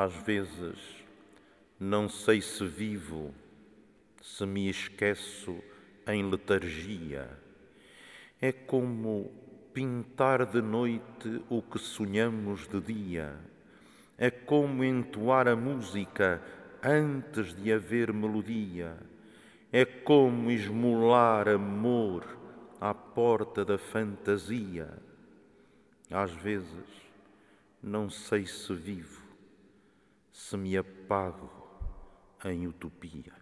Às vezes, não sei se vivo, se me esqueço em letargia. É como pintar de noite o que sonhamos de dia. É como entoar a música antes de haver melodia. É como esmolar amor à porta da fantasia. Às vezes, não sei se vivo se me apago em utopia.